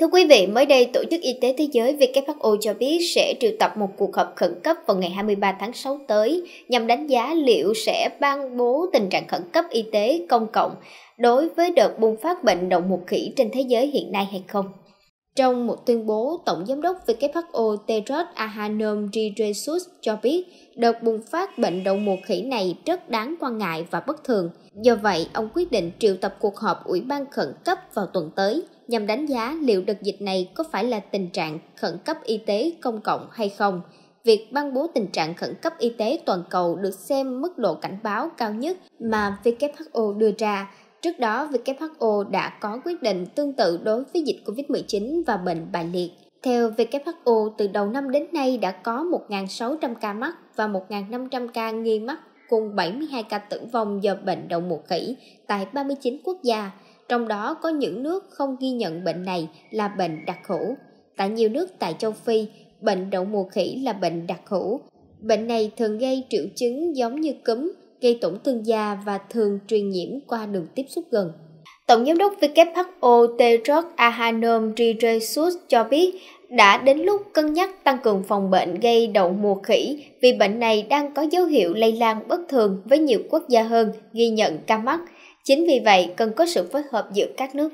Thưa quý vị, mới đây Tổ chức Y tế Thế giới WHO cho biết sẽ triệu tập một cuộc họp khẩn cấp vào ngày 23 tháng 6 tới nhằm đánh giá liệu sẽ ban bố tình trạng khẩn cấp y tế công cộng đối với đợt bùng phát bệnh đậu mùa khỉ trên thế giới hiện nay hay không. Trong một tuyên bố, Tổng Giám đốc WHO Tedros Adhanom Ghebreyesus cho biết đợt bùng phát bệnh đậu mùa khỉ này rất đáng quan ngại và bất thường. Do vậy, ông quyết định triệu tập cuộc họp Ủy ban khẩn cấp vào tuần tới nhằm đánh giá liệu đợt dịch này có phải là tình trạng khẩn cấp y tế công cộng hay không. Việc ban bố tình trạng khẩn cấp y tế toàn cầu được xem mức độ cảnh báo cao nhất mà WHO đưa ra Trước đó, WHO đã có quyết định tương tự đối với dịch COVID-19 và bệnh bại liệt. Theo WHO, từ đầu năm đến nay đã có 1.600 ca mắc và 1.500 ca nghi mắc cùng 72 ca tử vong do bệnh đậu mùa khỉ tại 39 quốc gia, trong đó có những nước không ghi nhận bệnh này là bệnh đặc hữu. Tại nhiều nước tại châu Phi, bệnh đậu mùa khỉ là bệnh đặc hữu. Bệnh này thường gây triệu chứng giống như cúm gây tổn thương da và thường truyền nhiễm qua đường tiếp xúc gần. Tổng giám đốc WHO Tedros Adhanom Ghebreyesus cho biết đã đến lúc cân nhắc tăng cường phòng bệnh gây đậu mùa khỉ vì bệnh này đang có dấu hiệu lây lan bất thường với nhiều quốc gia hơn ghi nhận ca mắc. Chính vì vậy cần có sự phối hợp giữa các nước.